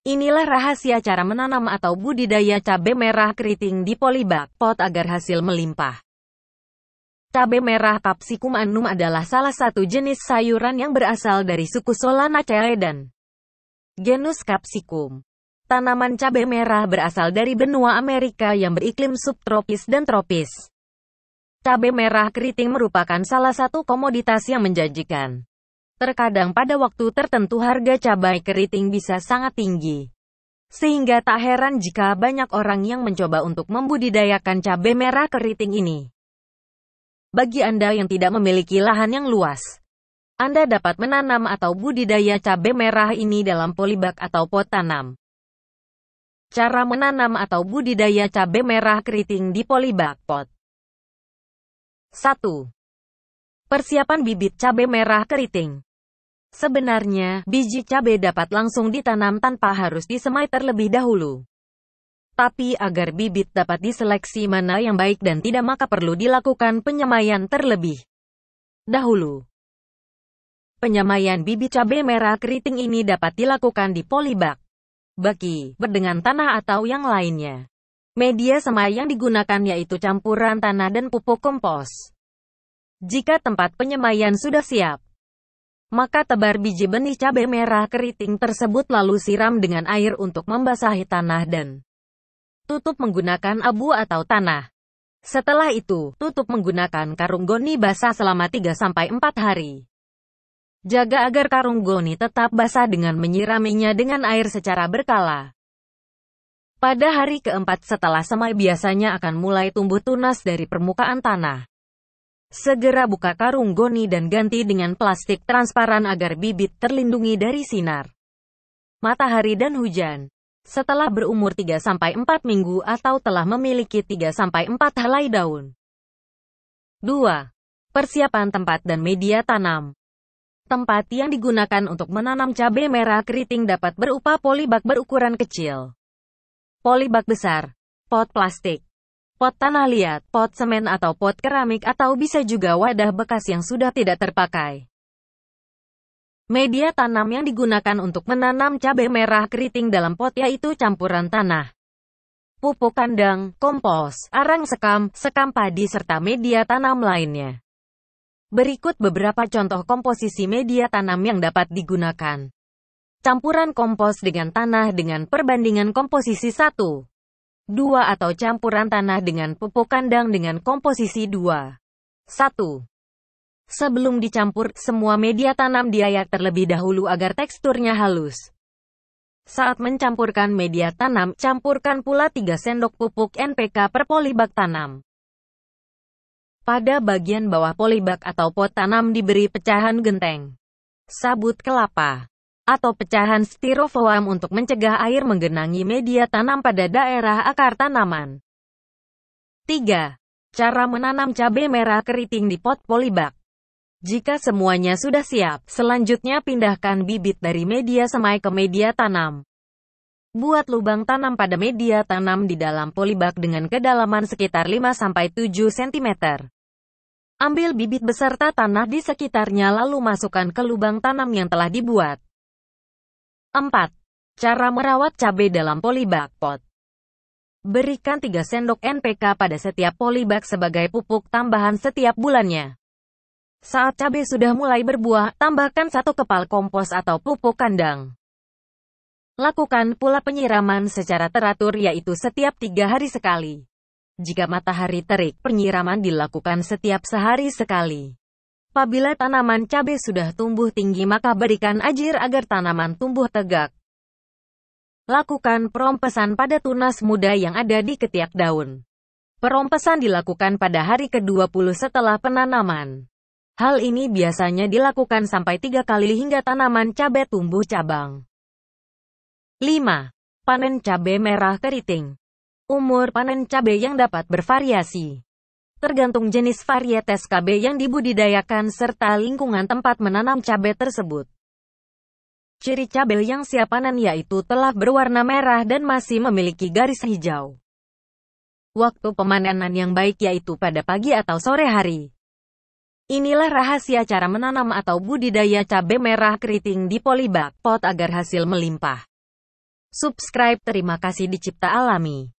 Inilah rahasia cara menanam atau budidaya cabai merah keriting di polybag pot agar hasil melimpah. Cabai merah Capsicum annum adalah salah satu jenis sayuran yang berasal dari suku Solanaceae dan genus Capsicum. Tanaman cabai merah berasal dari benua Amerika yang beriklim subtropis dan tropis. Cabai merah keriting merupakan salah satu komoditas yang menjanjikan. Terkadang pada waktu tertentu harga cabai keriting bisa sangat tinggi. Sehingga tak heran jika banyak orang yang mencoba untuk membudidayakan cabai merah keriting ini. Bagi Anda yang tidak memiliki lahan yang luas, Anda dapat menanam atau budidaya cabai merah ini dalam polybag atau pot tanam. Cara menanam atau budidaya cabai merah keriting di polybag pot. 1. Persiapan bibit cabai merah keriting. Sebenarnya, biji cabai dapat langsung ditanam tanpa harus disemai terlebih dahulu. Tapi agar bibit dapat diseleksi mana yang baik dan tidak maka perlu dilakukan penyemaian terlebih dahulu. Penyemaian bibit cabai merah keriting ini dapat dilakukan di polybag, baki, berdengan tanah atau yang lainnya. Media semai yang digunakan yaitu campuran tanah dan pupuk kompos. Jika tempat penyemaian sudah siap, maka tebar biji benih cabai merah keriting tersebut lalu siram dengan air untuk membasahi tanah dan tutup menggunakan abu atau tanah. Setelah itu, tutup menggunakan karung goni basah selama 3-4 hari. Jaga agar karung goni tetap basah dengan menyiraminya dengan air secara berkala. Pada hari keempat setelah semai biasanya akan mulai tumbuh tunas dari permukaan tanah. Segera buka karung goni dan ganti dengan plastik transparan agar bibit terlindungi dari sinar, matahari dan hujan. Setelah berumur 3-4 minggu atau telah memiliki 3-4 helai daun. 2. Persiapan tempat dan media tanam Tempat yang digunakan untuk menanam cabai merah keriting dapat berupa polybag berukuran kecil, polybag besar, pot plastik, pot tanah liat, pot semen atau pot keramik atau bisa juga wadah bekas yang sudah tidak terpakai. Media tanam yang digunakan untuk menanam cabai merah keriting dalam pot yaitu campuran tanah, pupuk kandang, kompos, arang sekam, sekam padi serta media tanam lainnya. Berikut beberapa contoh komposisi media tanam yang dapat digunakan. Campuran kompos dengan tanah dengan perbandingan komposisi 1. 2 atau campuran tanah dengan pupuk kandang dengan komposisi 2. 1. Sebelum dicampur, semua media tanam diayak terlebih dahulu agar teksturnya halus. Saat mencampurkan media tanam, campurkan pula 3 sendok pupuk NPK per polybag tanam. Pada bagian bawah polybag atau pot tanam diberi pecahan genteng. Sabut kelapa atau pecahan styrofoam untuk mencegah air menggenangi media tanam pada daerah akar tanaman. 3. Cara menanam cabai merah keriting di pot polybag. Jika semuanya sudah siap, selanjutnya pindahkan bibit dari media semai ke media tanam. Buat lubang tanam pada media tanam di dalam polybag dengan kedalaman sekitar 5-7 cm. Ambil bibit beserta tanah di sekitarnya lalu masukkan ke lubang tanam yang telah dibuat. 4. Cara merawat cabai dalam polybag pot. Berikan 3 sendok NPK pada setiap polybag sebagai pupuk tambahan setiap bulannya. Saat cabai sudah mulai berbuah, tambahkan satu kepal kompos atau pupuk kandang. Lakukan pula penyiraman secara teratur yaitu setiap tiga hari sekali. Jika matahari terik, penyiraman dilakukan setiap sehari sekali. Apabila tanaman cabai sudah tumbuh tinggi maka berikan ajir agar tanaman tumbuh tegak. Lakukan perompesan pada tunas muda yang ada di ketiak daun. Perompesan dilakukan pada hari ke-20 setelah penanaman. Hal ini biasanya dilakukan sampai tiga kali hingga tanaman cabai tumbuh cabang. 5. Panen cabai merah keriting Umur panen cabai yang dapat bervariasi tergantung jenis varietas KB yang dibudidayakan serta lingkungan tempat menanam cabai tersebut. Ciri cabai yang siap panen yaitu telah berwarna merah dan masih memiliki garis hijau. Waktu pemanenan yang baik yaitu pada pagi atau sore hari. Inilah rahasia cara menanam atau budidaya cabai merah keriting di polybag pot agar hasil melimpah. Subscribe terima kasih dicipta alami.